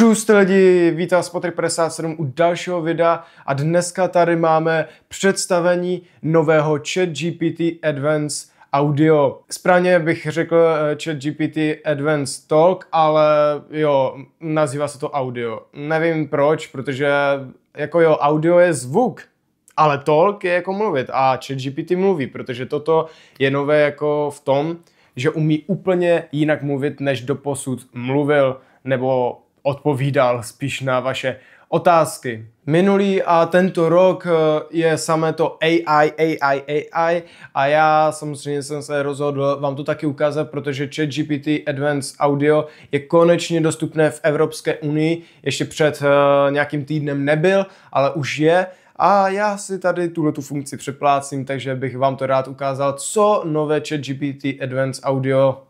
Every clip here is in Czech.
Čus ty lidi, vítám vás Patrik 57 u dalšího videa a dneska tady máme představení nového ChatGPT Advanced Audio. Správně bych řekl eh, ChatGPT Advanced Talk, ale jo, nazývá se to audio. Nevím proč, protože jako jo, audio je zvuk, ale talk je jako mluvit a ChatGPT mluví, protože toto je nové jako v tom, že umí úplně jinak mluvit, než doposud mluvil nebo odpovídal spíš na vaše otázky. Minulý a tento rok eh, je samé to AI, AI, AI a já samozřejmě jsem se rozhodl vám to taky ukázat, protože ChatGPT Advanced Audio je konečně dostupné v Evropské unii, ještě před eh, nějakým týdnem nebyl, ale už je a já si tady tuhle tu funkci přeplácím, takže bych vám to rád ukázal, co nové ChatGPT Advanced Audio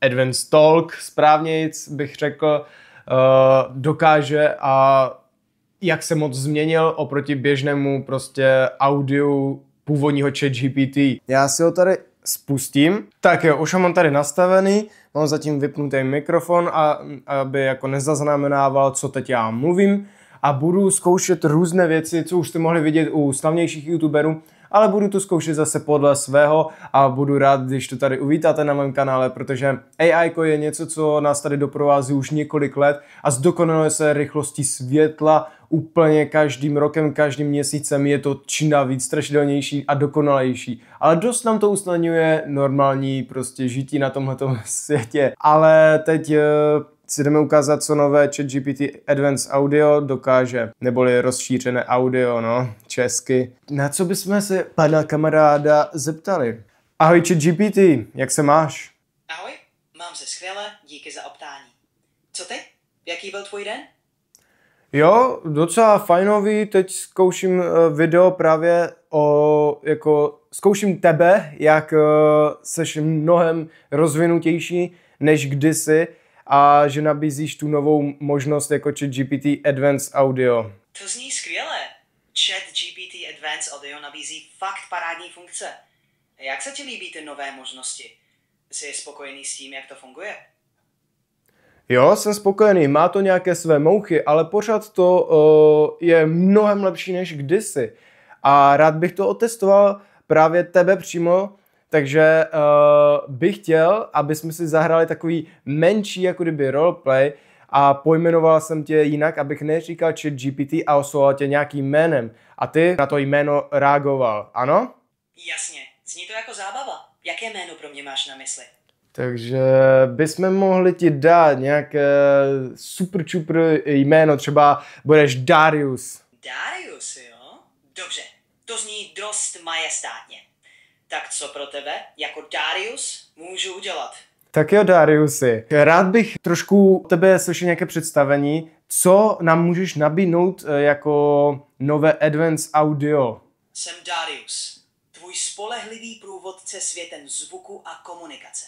Advanced Talk, správně bych řekl, Eh, dokáže a jak se moc změnil oproti běžnému prostě audiu původního chat GPT. Já si ho tady spustím. Tak jo, už ho mám tady nastavený, mám zatím vypnutý mikrofon, a, aby jako nezaznamenával, co teď já mluvím a budu zkoušet různé věci, co už jste mohli vidět u slavnějších youtuberů, ale budu to zkoušet zase podle svého a budu rád, když to tady uvítáte na mém kanále, protože AI je něco, co nás tady doprovází už několik let a zdokonaluje se rychlostí světla, úplně každým rokem, každým měsícem je to čím dál víc strašidelnější a dokonalejší. Ale dost nám to usnadňuje normální prostě žití na tomhle světě. Ale teď eh, si jdeme ukázat, co nové ChatGPT Advanced Audio dokáže, neboli rozšířené audio, no, česky. Na co bychom se pana kamaráda zeptali? Ahoj ChatGPT, jak se máš? Ahoj, mám se skvěle, díky za optání. Co ty? Jaký byl tvůj den? Jo, docela fajnový, teď zkouším eh, video právě o, jako, zkouším tebe, jak uh, seš mnohem rozvinutější než kdysi, a že nabízíš tu novou možnost jako chat GPT Advanced Audio. To zní skvěle. Chat GPT Advanced Audio nabízí fakt parádní funkce. Jak se ti líbí ty nové možnosti? Jsi spokojený s tím, jak to funguje? Jo, jsem spokojený, má to nějaké své mouchy, ale pořád to uh, je mnohem lepší než kdysi. A rád bych to otestoval právě tebe přímo, takže uh, bych chtěl, aby jsme si zahrali takový menší jako kdyby roleplay a pojmenoval jsem tě jinak, abych neříkal chat GPT a oslovoval tě nějakým jménem. A ty na to jméno reagoval, ano? Jasně, zní to jako zábava. Jaké jméno pro mě máš na mysli? Takže bychom mohli ti dát nějaké super čupr jméno, třeba budeš Darius. Darius, jo? Dobře, to zní dost majestátně. Tak co pro tebe, jako Darius, můžu udělat? Tak jo, Dariusy. rád bych trošku tebe slyšel nějaké představení, co nám můžeš nabídnout eh, jako nové Advance Audio? Jsem Darius, tvůj spolehlivý průvodce světem zvuku a komunikace.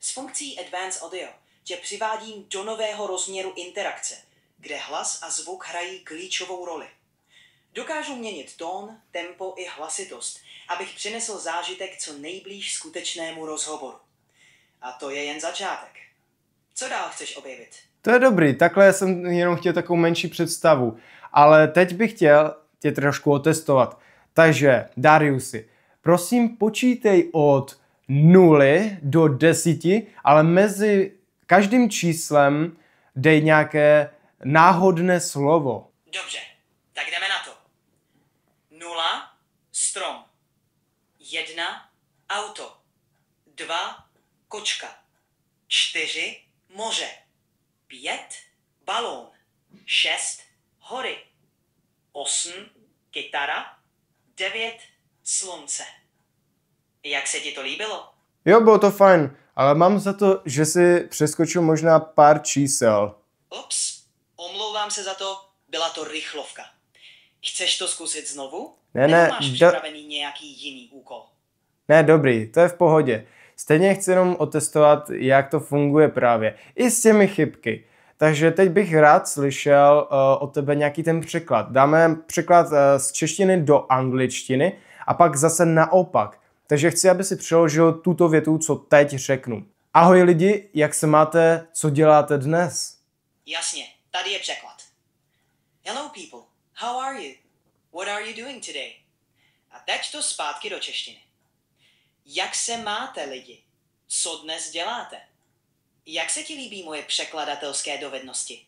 S funkcí Advance Audio tě přivádím do nového rozměru interakce, kde hlas a zvuk hrají klíčovou roli. Dokážu měnit tón, tempo i hlasitost, abych přinesl zážitek co nejblíž skutečnému rozhovoru. A to je jen začátek. Co dál chceš objevit? To je dobrý, takhle jsem jenom chtěl takovou menší představu. Ale teď bych chtěl tě trošku otestovat. Takže, Dariusi, prosím počítej od nuly do desíti, ale mezi každým číslem dej nějaké náhodné slovo. Dobře, tak jdeme strom. Jedna, auto. Dva, kočka. Čtyři, moře. Pět, balón. Šest, hory. Osm, kytara. Devět, slunce. Jak se ti to líbilo? Jo, bylo to fajn, ale mám za to, že si přeskočil možná pár čísel. Ups. omlouvám se za to, byla to rychlovka. Chceš to zkusit znovu? Ne, ne, máš do... nějaký jiný úkol? Ne, dobrý, to je v pohodě. Stejně chci jenom otestovat, jak to funguje právě. I s těmi chybky. Takže teď bych rád slyšel uh, od tebe nějaký ten překlad. Dáme překlad uh, z češtiny do angličtiny a pak zase naopak. Takže chci, aby si přeložil tuto větu, co teď řeknu. Ahoj lidi, jak se máte, co děláte dnes? Jasně, tady je překlad. Hello people, how are you? What are you doing today? A teď to zpátky do češtiny. Jak se máte lidi? Co dnes děláte? Jak se ti líbí moje překladatelské dovednosti?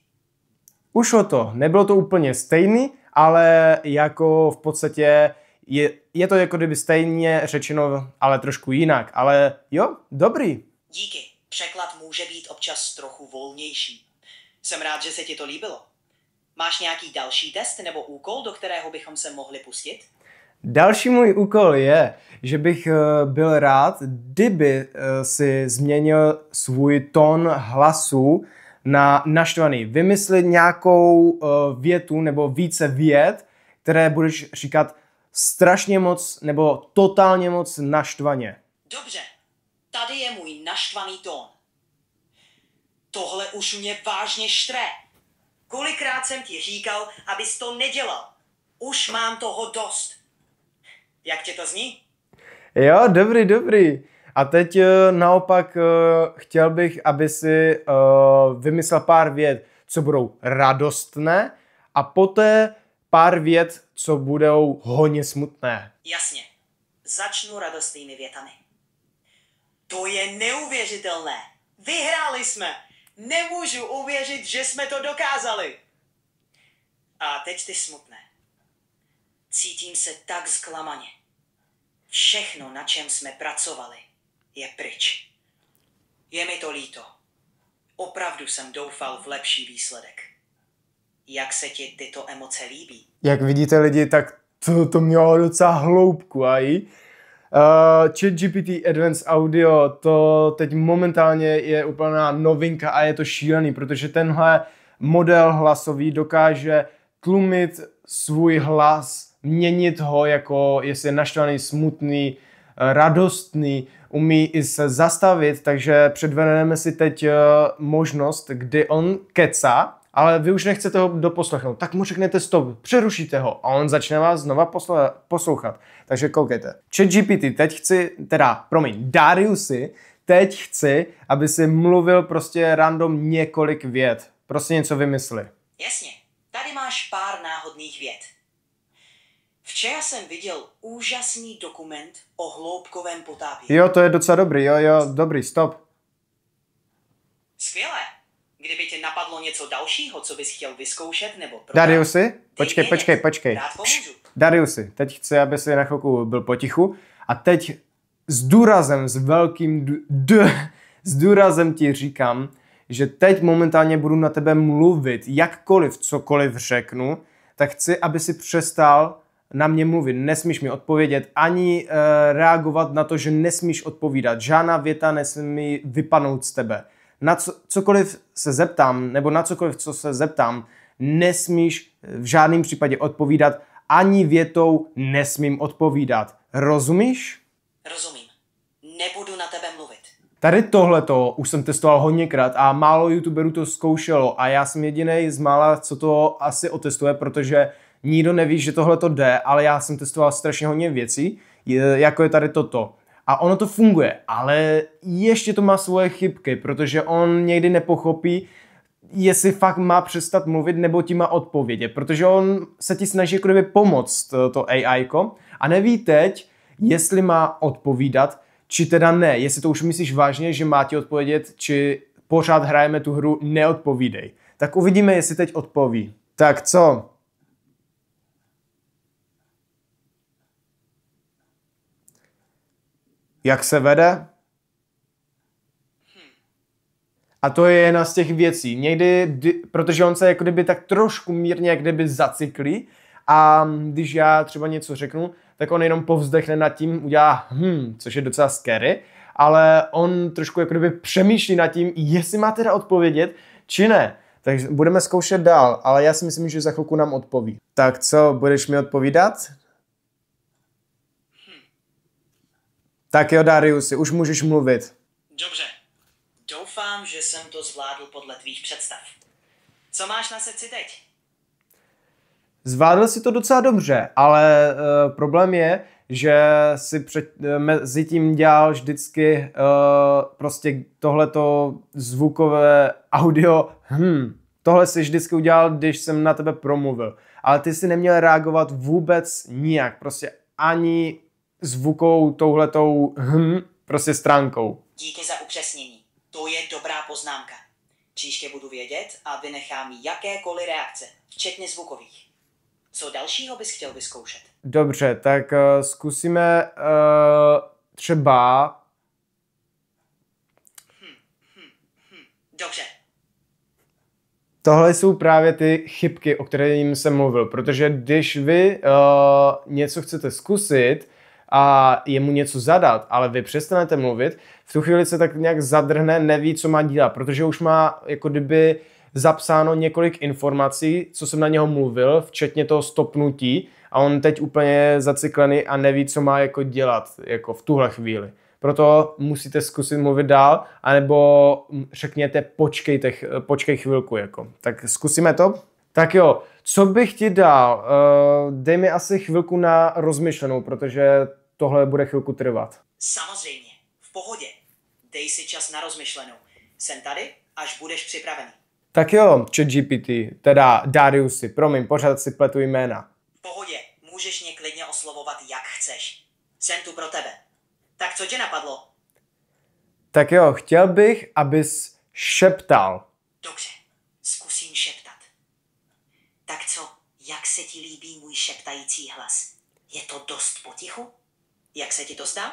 Ušlo to, nebylo to úplně stejný, ale jako v podstatě je, je to jako kdyby stejně řečeno, ale trošku jinak. Ale jo, dobrý. Díky, překlad může být občas trochu volnější. Jsem rád, že se ti to líbilo. Máš nějaký další test nebo úkol, do kterého bychom se mohli pustit? Další můj úkol je, že bych eh, byl rád, kdyby eh, si změnil svůj tón hlasu na naštvaný. Vymyslit nějakou eh, větu nebo více vět, které budeš říkat strašně moc nebo totálně moc naštvaně. Dobře, tady je můj naštvaný tón. Tohle už mě vážně štré. Kolikrát jsem ti říkal, abys to nedělal. Už mám toho dost. Jak tě to zní? Jo, dobrý, dobrý. A teď eh, naopak eh, chtěl bych, aby si eh, vymyslel pár věd, co budou radostné a poté pár věd, co budou hodně smutné. Jasně. Začnu radostnými větami. To je neuvěřitelné. Vyhráli jsme. Nemůžu uvěřit, že jsme to dokázali. A teď ty smutné. Cítím se tak zklamaně. Všechno, na čem jsme pracovali, je pryč. Je mi to líto. Opravdu jsem doufal v lepší výsledek. Jak se ti tyto emoce líbí? Jak vidíte lidi, tak to, to mělo docela hloubku a i Uh, eh, Chat GPT Advanced Audio, to teď momentálně je úplná novinka a je to šílený, protože tenhle model hlasový dokáže tlumit svůj hlas, měnit ho jako jestli je naštvaný, smutný, eh, radostný, umí i se zastavit, takže předvedeme si teď eh, možnost, kdy on kecá ale vy už nechcete ho doposlechnout, tak mu řeknete stop, přerušíte ho a on začne vás znova poslouchat. Takže koukejte. Chat GPT, teď chci, teda, promiň, Dariusy, teď chci, aby si mluvil prostě random několik vět. Prostě něco vymysli. Jasně, tady máš pár náhodných vět. Včera jsem viděl úžasný dokument o hloubkovém potápění. Jo, to je docela dobrý, jo, jo, dobrý, stop. Skvělé. Kdyby tě napadlo něco dalšího, co bys chtěl vyzkoušet nebo prodat, Dariusy, počkej, počkej, počkej. Dariusy, teď chci, aby si na chvilku byl potichu a teď s důrazem, s velkým d, d s důrazem ti říkám, že teď momentálně budu na tebe mluvit, jakkoliv, cokoliv řeknu, tak chci, aby si přestal na mě mluvit, nesmíš mi odpovědět, ani e, reagovat na to, že nesmíš odpovídat. Žádná věta nesmí vypadnout z tebe na co, cokoliv se zeptám, nebo na cokoliv, co se zeptám, nesmíš v žádném případě odpovídat ani větou nesmím odpovídat. Rozumíš? Rozumím. Nebudu na tebe mluvit. Tady tohleto už jsem testoval hodněkrát a málo youtuberů to zkoušelo a já jsem jediný z mála, co to asi otestuje, protože nikdo neví, že tohle to jde, ale já jsem testoval strašně hodně věcí, jako je tady toto. A ono to funguje, ale ještě to má svoje chybky, protože on někdy nepochopí, jestli fakt má přestat mluvit nebo ti má odpovědě, protože on se ti snaží jako kdyby pomoct eh, to, to AI a neví teď, jestli má odpovídat, či teda ne, jestli to už myslíš vážně, že má ti odpovědět, či pořád hrajeme tu hru neodpovídej. Tak uvidíme, jestli teď odpoví. Tak co, Jak se vede? A to je jedna z těch věcí. Někdy, protože on se jako kdyby tak trošku mírně jak kdyby zacyklí a když já třeba něco řeknu, tak on jenom povzdechne nad tím, udělá hm, což je docela scary, ale on trošku jako kdyby přemýšlí nad tím, jestli má teda odpovědět, či ne. Takže budeme zkoušet dál, ale já si myslím, že za chvilku nám odpoví. Tak co, budeš mi odpovídat? Tak jo, Dariusi, už můžeš mluvit. Dobře. Doufám, že jsem to zvládl podle tvých představ. Co máš na srdci teď? Zvládl si to docela dobře, ale uh, problém je, že si před, uh, mezi tím dělal vždycky uh, prostě tohleto zvukové audio, Hmm, tohle si vždycky udělal, když jsem na tebe promluvil. Ale ty si neměl reagovat vůbec nijak, prostě ani zvukou touhletou hm prostě stránkou. Díky za upřesnění. To je dobrá poznámka. Příště budu vědět a vynechám jakékoliv reakce, včetně zvukových. Co dalšího bys chtěl vyzkoušet? Dobře, tak uh, zkusíme uh, třeba... Hm, hm, hm, Dobře. Tohle jsou právě ty chybky, o kterých jsem mluvil, protože když vy uh, něco chcete zkusit, a jemu něco zadat, ale vy přestanete mluvit, v tu chvíli se tak nějak zadrhne, neví, co má dělat, protože už má jako kdyby zapsáno několik informací, co jsem na něho mluvil, včetně toho stopnutí a on teď úplně zaciklený a neví, co má jako dělat jako v tuhle chvíli. Proto musíte zkusit mluvit dál, anebo řekněte počkejte, počkej chvilku. Jako. Tak zkusíme to. Tak jo, co bych ti dal? Eh, dej mi asi chvilku na rozmyšlenou, protože tohle bude chvilku trvat. Samozřejmě, v pohodě. Dej si čas na rozmyšlenou. Jsem tady, až budeš připravený. Tak jo, chat GPT, teda Dariusy, promiň, pořád si pletu jména. V pohodě, můžeš mě klidně oslovovat jak chceš. Jsem tu pro tebe. Tak co tě napadlo? Tak jo, chtěl bych, abys šeptal. Dobře, zkusím šeptat. Tak co, jak se ti líbí můj šeptající hlas? Je to dost potichu? Jak se ti to zdá?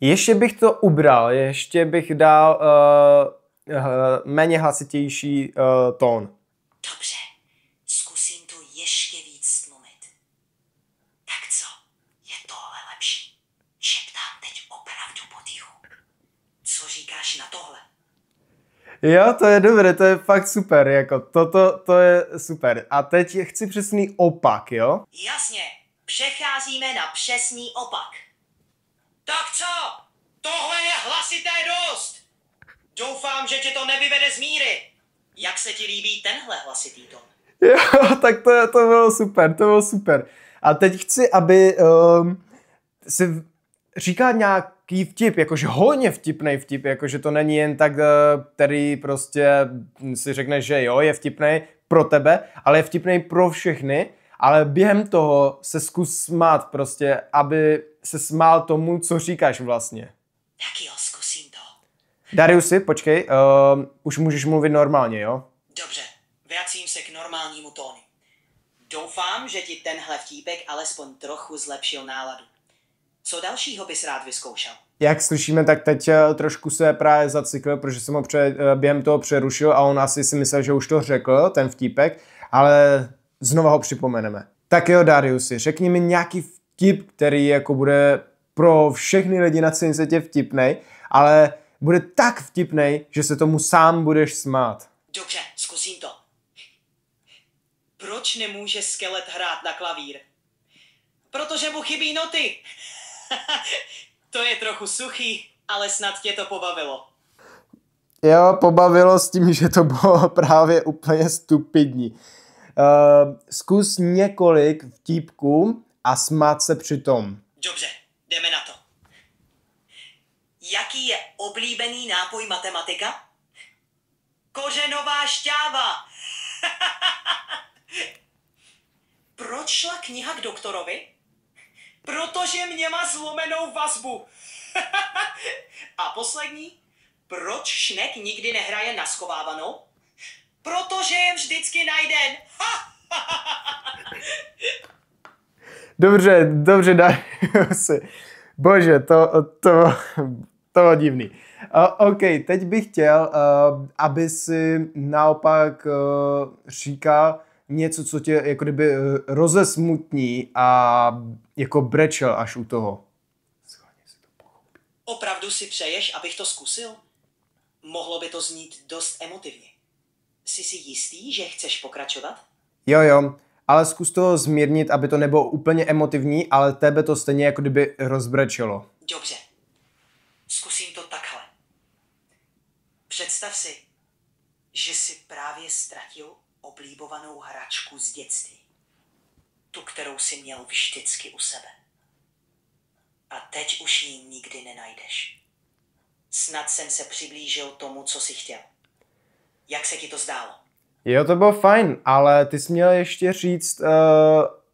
Ještě bych to ubral, ještě bych dal uh, uh, méně hlasitější uh, tón. Dobře, zkusím to ještě víc stlumit. Tak co, je tohle lepší? Šeptám teď opravdu potichu. Co říkáš na tohle? Jo, to je dobré, to je fakt super, jako toto, to je super. A teď chci přesný opak, jo? Jasně, přecházíme na přesný opak. Tak co? Tohle je hlasité dost! Doufám, že tě to nevyvede z míry. Jak se ti líbí tenhle hlasitý tón? Jo, tak to, to bylo super, to bylo super. A teď chci, aby um, si říká nějaký vtip, jakože hodně vtipný vtip, jakože to není jen tak, eh, který prostě si řekne, že jo, je vtipný pro tebe, ale je vtipný pro všechny ale během toho se zkus smát prostě, aby se smál tomu, co říkáš vlastně. Tak jo, zkusím to. Dariusy, počkej, uh, už můžeš mluvit normálně, jo? Dobře, vracím se k normálnímu tónu. Doufám, že ti tenhle vtípek alespoň trochu zlepšil náladu. Co dalšího bys rád vyzkoušel? Jak slyšíme, tak teď eh, trošku se právě zacyklil, protože jsem ho pře- eh, během toho přerušil a on asi si myslel, že už to řekl, ten vtípek, ale znova ho připomeneme. Tak jo, Dariusi, řekni mi nějaký vtip, který jako bude pro všechny lidi na celém světě vtipnej, ale bude tak vtipnej, že se tomu sám budeš smát. Dobře, zkusím to. Proč nemůže skelet hrát na klavír? Protože mu chybí noty. to je trochu suchý, ale snad tě to pobavilo. Jo, pobavilo s tím, že to bylo právě úplně stupidní. Uh, zkus několik vtípků a smát se přitom. Dobře, jdeme na to. Jaký je oblíbený nápoj matematika? Kořenová šťáva! Proč šla kniha k doktorovi? Protože mě má zlomenou vazbu. A poslední, proč šnek nikdy nehraje na schovávanou? Protože je vždycky najden. dobře, dobře, se. Bože, to, to, to bylo divný. O, OK, teď bych chtěl, uh, aby si naopak uh, říkal něco, co tě jako kdyby eh, rozesmutní a jako brečel až u toho. Opravdu si přeješ, abych to zkusil? Mohlo by to znít dost emotivně. Jsi si jistý, že chceš pokračovat? Jo, jo, ale zkus to zmírnit, aby to nebylo úplně emotivní, ale tebe to stejně jako kdyby rozbrečelo. Dobře, zkusím to takhle. Představ si, že si právě ztratil oblíbovanou hračku z dětství. Tu, kterou si měl vždycky u sebe. A teď už ji nikdy nenajdeš. Snad jsem se přiblížil tomu, co si chtěl. Jak se ti to zdálo? Jo, to bylo fajn, ale ty jsi měl ještě říct,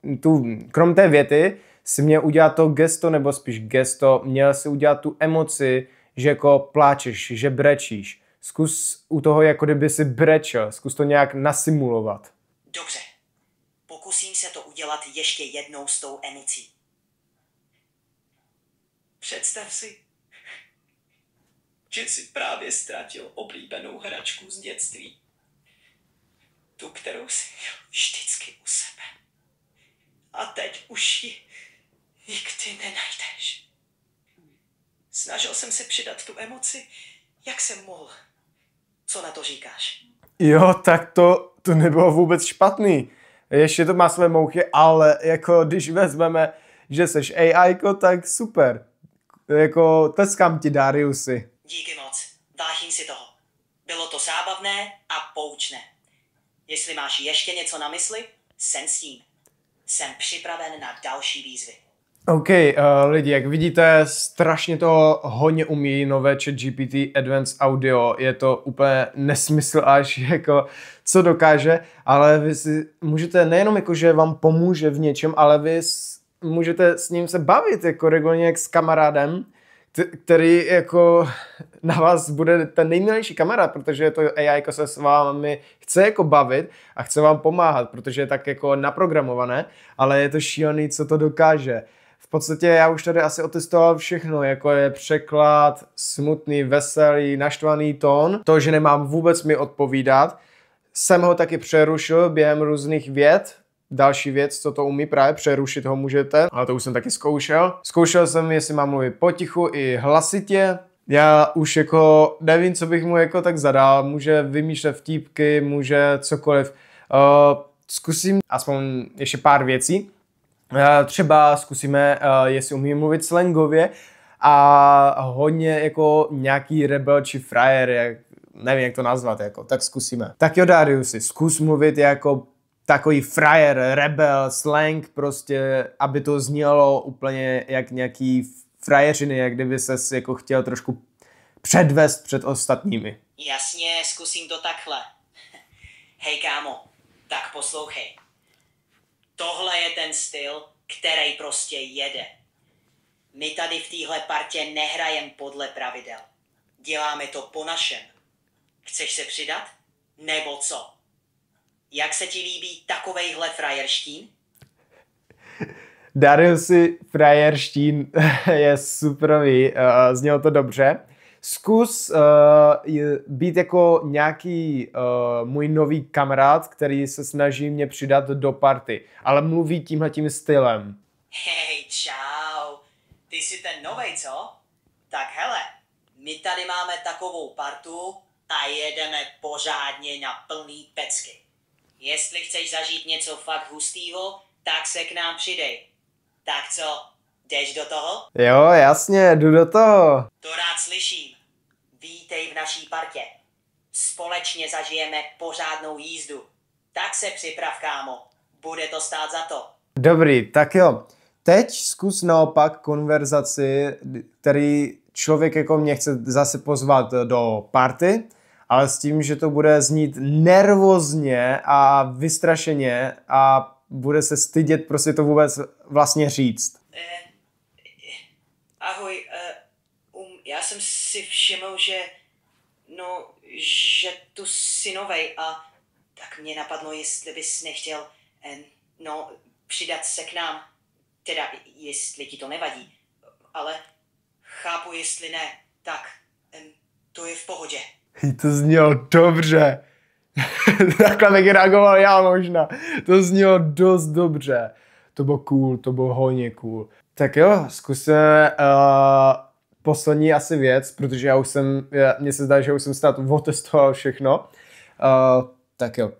uh, tu, krom té věty, si měl udělat to gesto, nebo spíš gesto, měl si udělat tu emoci, že jako pláčeš, že brečíš. Zkus u toho, jako kdyby si brečel, zkus to nějak nasimulovat. Dobře, pokusím se to udělat ještě jednou s tou emocí. Představ si, že si právě ztratil oblíbenou hračku z dětství. Tu, kterou si měl vždycky u sebe. A teď už ji nikdy nenajdeš. Snažil jsem se přidat tu emoci, jak jsem mohl. Co na to říkáš? Jo, tak to, to nebylo vůbec špatný. Ještě to má své mouchy, ale jako když vezmeme, že seš AI, tak super. Jako tleskám ti, Dariusy. Díky moc. Vážím si toho. Bylo to zábavné a poučné. Jestli máš ještě něco na mysli, jsem s tím. Jsem připraven na další výzvy. OK, uh, lidi, jak vidíte, strašně to hodně umí nové chat GPT Advanced Audio. Je to úplně nesmysl až jako co dokáže, ale vy si můžete nejenom jako, že vám pomůže v něčem, ale vy s, můžete s ním se bavit jako regulně jak s kamarádem který jako na vás bude ten nejmilejší kamarád, protože to AI jako se s vámi chce jako bavit a chce vám pomáhat, protože je tak jako naprogramované, ale je to šílený, co to dokáže. V podstatě já už tady asi otestoval všechno, jako je překlad, smutný, veselý, naštvaný tón, to, že nemám vůbec mi odpovídat. Jsem ho taky přerušil během různých věd, Další věc, co to umí, právě přerušit ho můžete, ale to už jsem taky zkoušel. Zkoušel jsem, jestli mám mluvit potichu i hlasitě, já už jako nevím, co bych mu jako tak zadal, může vymýšlet vtípky, může cokoliv. Uh, zkusím aspoň ještě pár věcí. Uh, třeba zkusíme, uh, jestli umím mluvit slangově a hodně jako nějaký rebel či frajer, jak, nevím, jak to nazvat, jako, tak zkusíme. Tak jo, Dariusi, zkus mluvit jako takový frajer, rebel, slang prostě, aby to znělo úplně jak nějaký frajeřiny, jak kdyby ses jako chtěl trošku předvést před ostatními. Jasně, zkusím to takhle. Hej kámo, tak poslouchej. Tohle je ten styl, který prostě jede. My tady v téhle partě nehrajem podle pravidel. Děláme to po našem. Chceš se přidat? Nebo co? Jak se ti líbí takovejhle frajerštín? Dariusi frajerštín je superový, uh, znělo to dobře. Zkus uh, být jako nějaký uh, můj nový kamarád, který se snaží mě přidat do party, ale mluví tímhle tím stylem. Hej, čau, ty jsi ten novej, co? Tak hele, my tady máme takovou partu a jedeme pořádně na plný pecky. Jestli chceš zažít něco fakt hustýho, tak se k nám přidej. Tak co, jdeš do toho? Jo, jasně, jdu do toho. To rád slyším. Vítej v naší partě. Společně zažijeme pořádnou jízdu. Tak se připrav, kámo. Bude to stát za to. Dobrý, tak jo. Teď zkus naopak konverzaci, který člověk jako mě chce zase pozvat do party, ale s tím, že to bude znít nervózně a vystrašeně a bude se stydět prostě to vůbec vlastně říct. Eh, ahoj, eh, um, já jsem si všiml, že no, že tu jsi novej a tak mě napadlo, jestli bys nechtěl eh, no, přidat se k nám. Teda, jestli ti to nevadí. Ale chápu, jestli ne, tak eh, to je v pohodě. Hej, to znělo dobře. Takhle bych reagoval já možná. To znělo dost dobře. To bylo cool, to bylo hodně cool. Tak jo, zkusíme uh, eh, poslední asi věc, protože já už jsem, já, mně se zdá, že už jsem snad otestoval všechno. Uh, tak jo.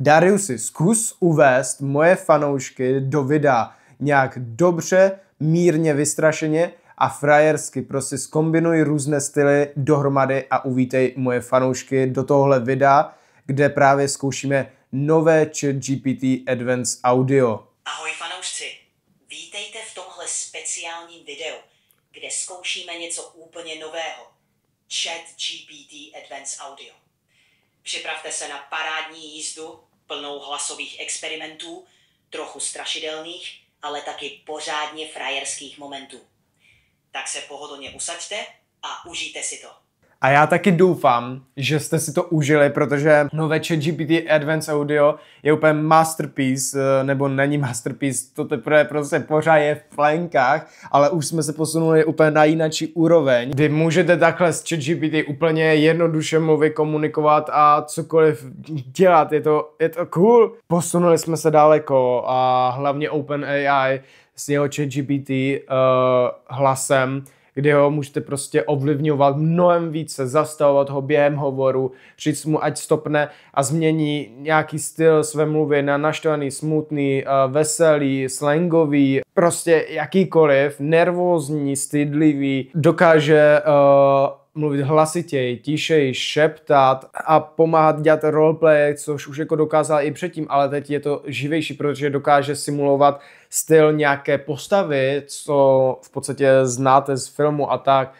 Dariusi, zkus uvést moje fanoušky do videa nějak dobře, mírně, vystrašeně, a frajersky prostě zkombinuj různé styly dohromady a uvítej moje fanoušky do tohle videa, kde právě zkoušíme nové chat GPT Advanced Audio. Ahoj fanoušci, vítejte v tomhle speciálním videu, kde zkoušíme něco úplně nového. Chat GPT Advanced Audio. Připravte se na parádní jízdu, plnou hlasových experimentů, trochu strašidelných, ale taky pořádně frajerských momentů tak se pohodlně usaďte a užijte si to. A já taky doufám, že jste si to užili, protože nové ChatGPT Advanced Audio je úplně masterpiece, eh, nebo není masterpiece, to teprve prostě pořád je v plenkách, ale už jsme se posunuli úplně na jináčí úroveň, kdy můžete takhle s ChatGPT úplně jednoduše mluvit, komunikovat a cokoliv dělat, je to, je to cool. Posunuli jsme se daleko a hlavně OpenAI s jeho ChatGPT uh, eh, hlasem, kde ho můžete prostě ovlivňovat mnohem více, zastavovat ho během hovoru, říct mu, ať stopne a změní nějaký styl své mluvy na naštvaný, smutný, eh, veselý, slangový, prostě jakýkoliv, nervózní, stydlivý, dokáže uh, mluvit hlasitěji, tišeji, šeptat a pomáhat dělat roleplay, což už jako dokázal i předtím, ale teď je to živější, protože dokáže simulovat styl nějaké postavy, co v podstatě znáte z filmu a tak,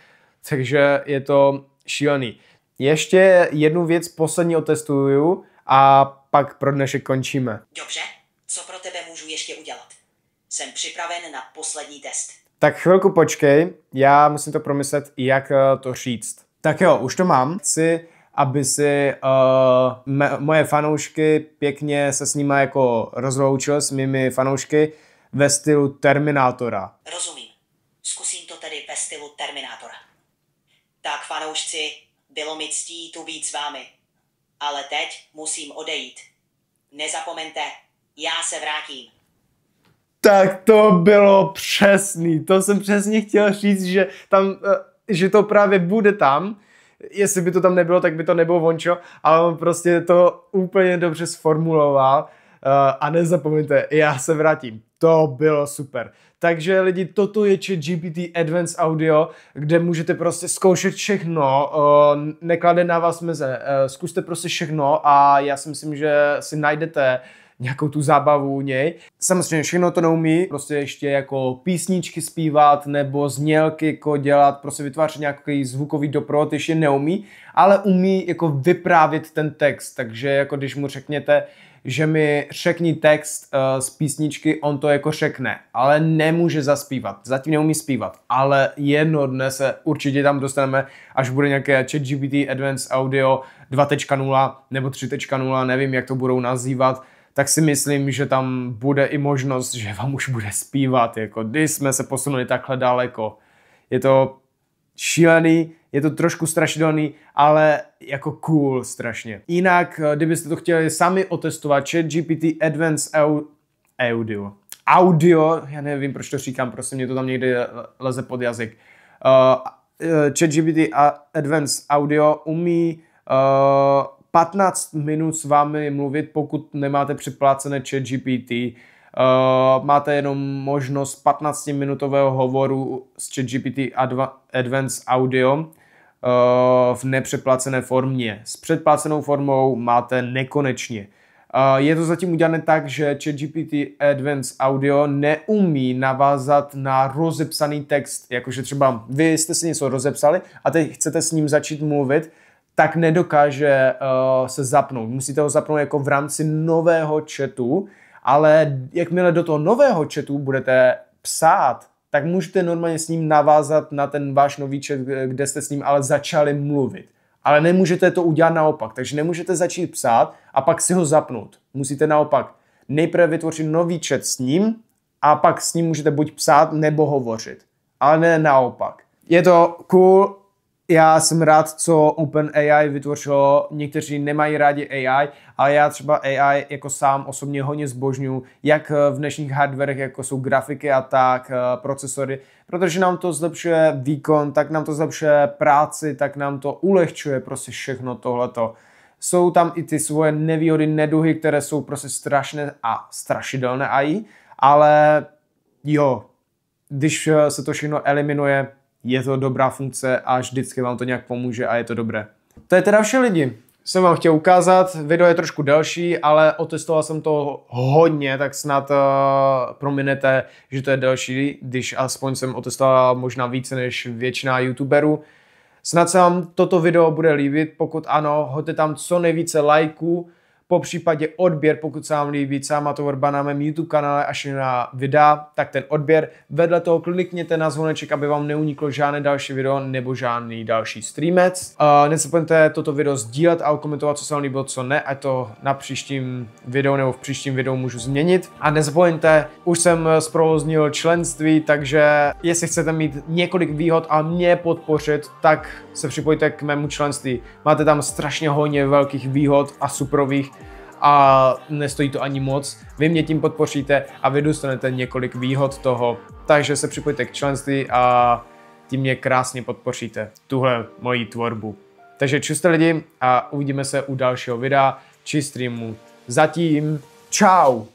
takže je to šílený. Ještě jednu věc poslední otestuju a pak pro dnešek končíme. Dobře, co pro tebe můžu ještě udělat? Jsem připraven na poslední test. Tak chvilku počkej, já musím to promyslet, jak eh, to říct. Tak jo, už to mám. Chci, aby si uh, me, moje fanoušky pěkně se s nima jako rozloučil s mými fanoušky ve stylu Terminátora. Rozumím. Zkusím to tedy ve stylu Terminátora. Tak fanoušci, bylo mi ctí tu být s vámi. Ale teď musím odejít. Nezapomeňte, já se vrátím. Tak to bylo přesný, to jsem přesně chtěl říct, že tam, eh, že to právě bude tam, jestli by to tam nebylo, tak by to nebylo Vončo, ale on prostě to úplně dobře sformuloval eh, a nezapomeňte, já se vrátím. To bylo super. Takže lidi, toto je chat GPT Advanced Audio, kde můžete prostě zkoušet všechno, eh, neklade na vás meze, zkuste prostě všechno a já si myslím, že si najdete nějakou tu zábavu u něj. Samozřejmě všechno to neumí, prostě ještě jako písničky zpívat nebo znělky jako dělat, prostě vytvářet nějaký zvukový doprovod ještě neumí, ale umí jako vyprávět ten text, takže jako když mu řekněte, že mi řekni text uh, z písničky, on to jako řekne, ale nemůže zaspívat, zatím neumí zpívat, ale jedno dne se určitě tam dostaneme, až bude nějaké ChatGPT Advanced Audio 2.0 nebo 3.0, nevím, jak to budou nazývat, tak si myslím, že tam bude i možnost, že vám už bude zpívat, jako když jsme se posunuli takhle daleko. Je to šílený, je to trošku strašidelný, ale jako cool strašně. Jinak, eh, kdybyste to chtěli sami otestovat, chat GPT Advanced Audio, audio, já nevím, proč to říkám, prostě mě to tam někde leze pod jazyk. Uh, eh, eh, GPT Advanced Audio umí uh, 15 minut s vámi mluvit, pokud nemáte připlácené chat GPT. Uh, eh, máte jenom možnost 15-minutového hovoru s ChatGPT Adva- Advanced Audio uh, v nepřeplacené formě. S předplacenou formou máte nekonečně. Uh, je to zatím udělané tak, že ChatGPT Advanced Audio neumí navázat na rozepsaný text, jakože třeba vy jste si něco rozepsali a teď chcete s ním začít mluvit, tak nedokáže uh, se zapnout. Musíte ho zapnout jako v rámci nového chatu, ale jakmile do toho nového chatu budete psát, tak můžete normálně s ním navázat na ten váš nový chat, kde jste s ním ale začali mluvit. Ale nemůžete to udělat naopak, takže nemůžete začít psát a pak si ho zapnout. Musíte naopak nejprve vytvořit nový chat s ním a pak s ním můžete buď psát nebo hovořit. Ale ne naopak. Je to cool, já jsem rád, co OpenAI vytvořilo, někteří nemají rádi AI, ale já třeba AI jako sám osobně hodně zbožňu. jak eh, v dnešních hardwarech, jako jsou grafiky a tak, eh, procesory, protože nám to zlepšuje výkon, tak nám to zlepšuje práci, tak nám to ulehčuje prostě všechno tohleto. Jsou tam i ty svoje nevýhody, neduhy, které jsou prostě strašné a strašidelné AI, ale jo, když eh, se to všechno eliminuje, je to dobrá funkce a vždycky vám to nějak pomůže a je to dobré. To je teda vše lidi. Jsem vám chtěl ukázat, video je trošku delší, ale otestoval jsem to hodně, tak snad uh, prominete, že to je delší, když aspoň jsem otestoval možná více než většina youtuberů. Snad se vám toto video bude líbit, pokud ano, hoďte tam co nejvíce lajků, po případě odběr, pokud se vám líbí, to Amator na mém YouTube kanále, až na videa, tak ten odběr. Vedle toho klikněte na zvoneček, aby vám neuniklo žádné další video nebo žádný další streamec. Uh, nezapomeňte toto video sdílet a komentovat, co se vám líbilo, co ne, ať to na příštím videu nebo v příštím videu můžu změnit. A nezapomeňte, už jsem zprovoznil členství, takže jestli chcete mít několik výhod a mě podpořit, tak se připojte k mému členství. Máte tam strašně hodně velkých výhod a suprových a nestojí to ani moc. Vy mě tím podpoříte a vy dostanete několik výhod toho, takže se připojte k členství a tím mě krásně podpoříte, tuhle moji tvorbu. Takže čuste lidi a uvidíme se u dalšího videa či streamu. Zatím, čau!